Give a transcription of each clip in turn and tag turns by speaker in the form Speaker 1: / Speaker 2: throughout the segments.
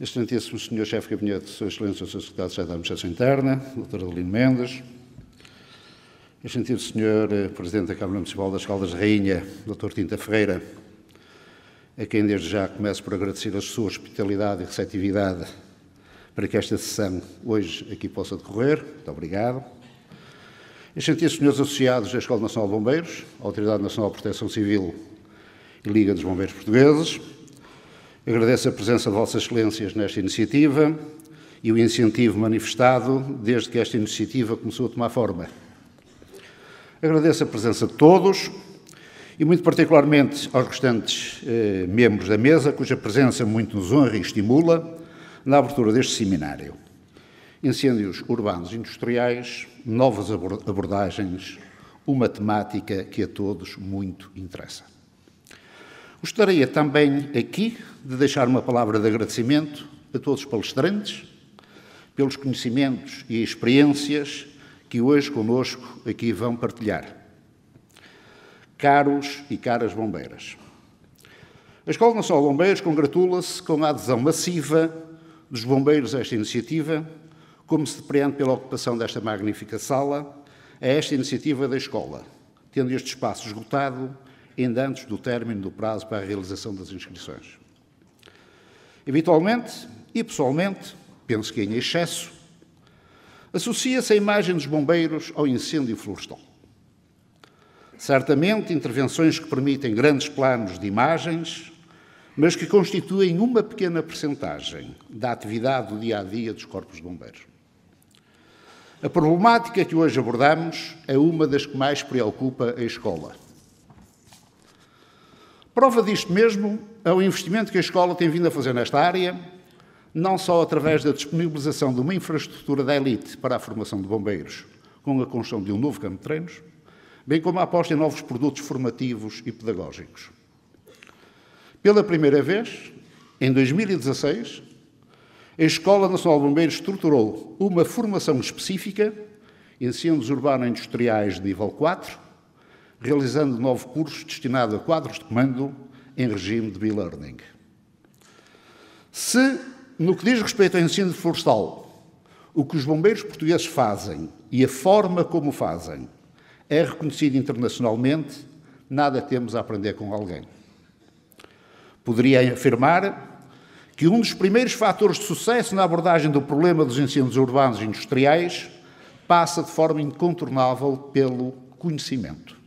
Speaker 1: Este sentia-se o Sr. Chefe de Gabinete Sua Excelência, Sr. Secretário-Geral da Administração Interna, Dr. Adelino Mendes. Este sentia-se o Sr. Presidente da Câmara Municipal das Caldas de Rainha, Dr. Tinta Ferreira, a quem desde já começo por agradecer a sua hospitalidade e receptividade para que esta sessão hoje aqui possa decorrer. Muito obrigado. Excelentíssimos senhores associados da Escola Nacional de Bombeiros, Autoridade Nacional de Proteção Civil e Liga dos Bombeiros Portugueses, Agradeço a presença de Vossas Excelências nesta iniciativa e o incentivo manifestado desde que esta iniciativa começou a tomar forma. Agradeço a presença de todos e, muito particularmente, aos restantes eh, membros da mesa, cuja presença muito nos honra e estimula na abertura deste seminário. Incêndios urbanos industriais, novas abordagens, uma temática que a todos muito interessa. Gostaria também aqui de deixar uma palavra de agradecimento a todos os palestrantes pelos conhecimentos e experiências que hoje conosco aqui vão partilhar. Caros e caras bombeiras. A Escola Nacional de Bombeiros congratula-se com a adesão massiva dos bombeiros a esta iniciativa, como se depreende pela ocupação desta magnífica sala, a esta iniciativa da escola, tendo este espaço esgotado ainda antes do término do prazo para a realização das inscrições. Eventualmente, e pessoalmente, penso que em excesso, associa-se a imagem dos bombeiros ao incêndio florestal. Certamente, intervenções que permitem grandes planos de imagens, mas que constituem uma pequena percentagem da atividade do dia a dia dos corpos de bombeiros. A problemática que hoje abordamos é uma das que mais preocupa a escola Prova disto mesmo é o investimento que a escola tem vindo a fazer nesta área, não só através da disponibilização de uma infraestrutura da elite para a formação de bombeiros, com a construção de um novo campo de treinos, bem como a aposta em novos produtos formativos e pedagógicos. Pela primeira vez, em 2016, a Escola Nacional de Bombeiros estruturou uma formação específica, ensinos urbanos industriais de nível 4, realizando novo curso destinado a quadros de comando em regime de e-learning. Se, no que diz respeito ao ensino florestal, o que os bombeiros portugueses fazem e a forma como fazem é reconhecido internacionalmente, nada temos a aprender com alguém. Poderia afirmar que um dos primeiros fatores de sucesso na abordagem do problema dos incêndios urbanos e industriais passa de forma incontornável pelo conhecimento.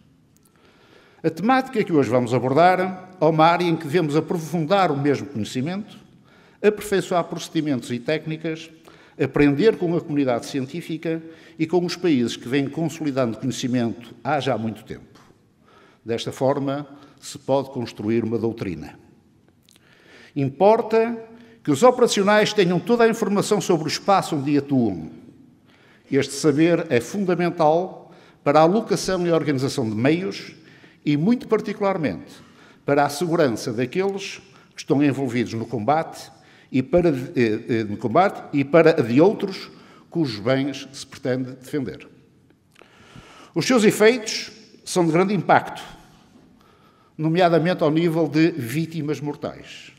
Speaker 1: A temática que hoje vamos abordar é uma área em que devemos aprofundar o mesmo conhecimento, aperfeiçoar procedimentos e técnicas, aprender com a comunidade científica e com os países que vêm consolidando conhecimento há já muito tempo. Desta forma, se pode construir uma doutrina. Importa que os operacionais tenham toda a informação sobre o espaço onde atuam. Este saber é fundamental para a alocação e organização de meios e, muito particularmente, para a segurança daqueles que estão envolvidos no combate e para, eh, eh, no combate e para a de outros cujos bens se pretende defender. Os seus efeitos são de grande impacto, nomeadamente ao nível de vítimas mortais.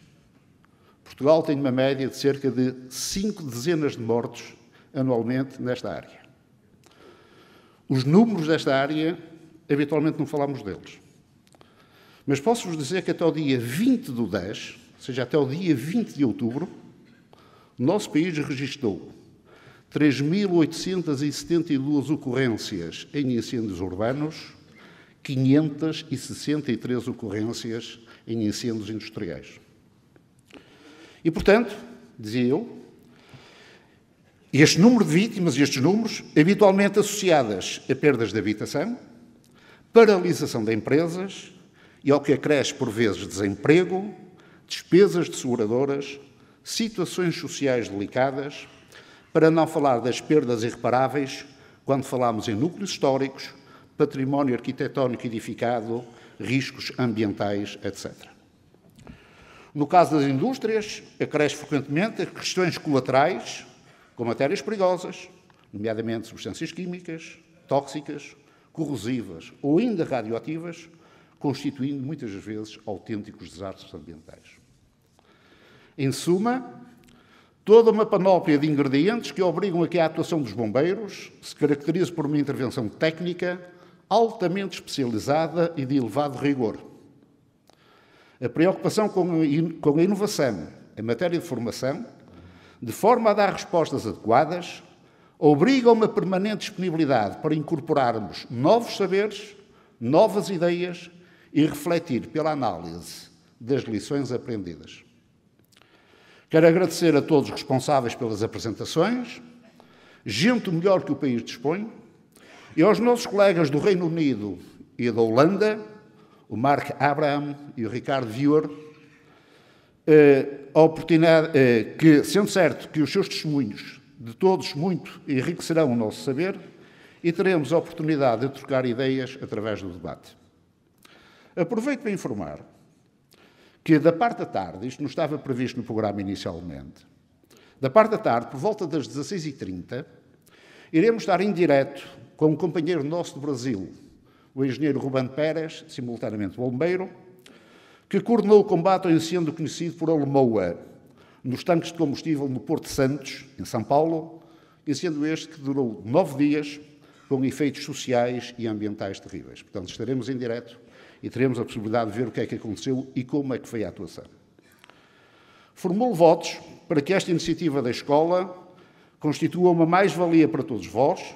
Speaker 1: Portugal tem uma média de cerca de cinco dezenas de mortos anualmente nesta área. Os números desta área habitualmente não falamos deles. Mas posso-vos dizer que até o dia 20 do 10, ou seja, até o dia 20 de outubro, o nosso país registrou 3.872 ocorrências em incêndios urbanos, 563 ocorrências em incêndios industriais. E, portanto, dizia eu, este número de vítimas, estes números, habitualmente associadas a perdas de habitação, paralisação de empresas e ao que acresce, por vezes, desemprego, despesas de seguradoras, situações sociais delicadas, para não falar das perdas irreparáveis quando falamos em núcleos históricos, património arquitetónico edificado, riscos ambientais, etc. No caso das indústrias, acresce frequentemente questões colaterais com matérias perigosas, nomeadamente substâncias químicas, tóxicas, corrosivas ou ainda radioativas, constituindo muitas vezes autênticos desastres ambientais. Em suma, toda uma panóplia de ingredientes que obrigam a que a atuação dos bombeiros se caracterize por uma intervenção técnica altamente especializada e de elevado rigor. A preocupação com a inovação em matéria de formação, de forma a dar respostas adequadas, obriga uma permanente disponibilidade para incorporarmos novos saberes, novas ideias e refletir pela análise das lições aprendidas. Quero agradecer a todos os responsáveis pelas apresentações, gente melhor que o país dispõe, e aos nossos colegas do Reino Unido e da Holanda, o Mark Abraham e o Ricardo Vior, eh, a oportunidade, eh, que, sendo certo que os seus testemunhos de todos, muito enriquecerão o nosso saber e teremos a oportunidade de trocar ideias através do debate. Aproveito para informar que, da parte da tarde, isto não estava previsto no programa inicialmente, da parte da tarde, por volta das 16h30, iremos estar em direto com um companheiro nosso do Brasil, o engenheiro Ruben Pérez, simultaneamente bombeiro, que coordenou o combate ao incêndio conhecido por Olmoa, nos tanques de combustível no Porto Santos, em São Paulo, sendo este que durou nove dias, com efeitos sociais e ambientais terríveis. Portanto, estaremos em direto e teremos a possibilidade de ver o que é que aconteceu e como é que foi a atuação. Formulo votos para que esta iniciativa da escola constitua uma mais-valia para todos vós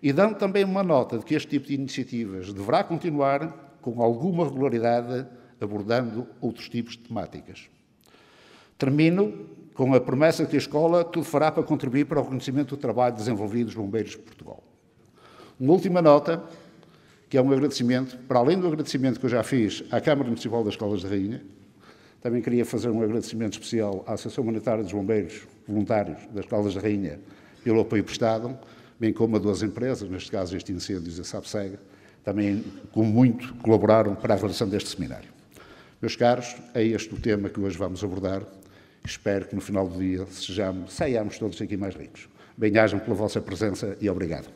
Speaker 1: e dando também uma nota de que este tipo de iniciativas deverá continuar com alguma regularidade abordando outros tipos de temáticas. Termino com a promessa que a escola tudo fará para contribuir para o reconhecimento do trabalho desenvolvido dos bombeiros de Portugal. Uma última nota, que é um agradecimento, para além do agradecimento que eu já fiz à Câmara Municipal das Escolas da Rainha, também queria fazer um agradecimento especial à Associação Humanitária dos Bombeiros Voluntários das Escolas da Rainha pelo apoio prestado, bem como a duas empresas, neste caso este incêndio e a SAPSEG, também com muito colaboraram para a realização deste seminário. Meus caros, é este o tema que hoje vamos abordar. Espero que no final do dia sejamos, saiamos todos aqui mais ricos. Bem-ajam pela vossa presença e obrigado.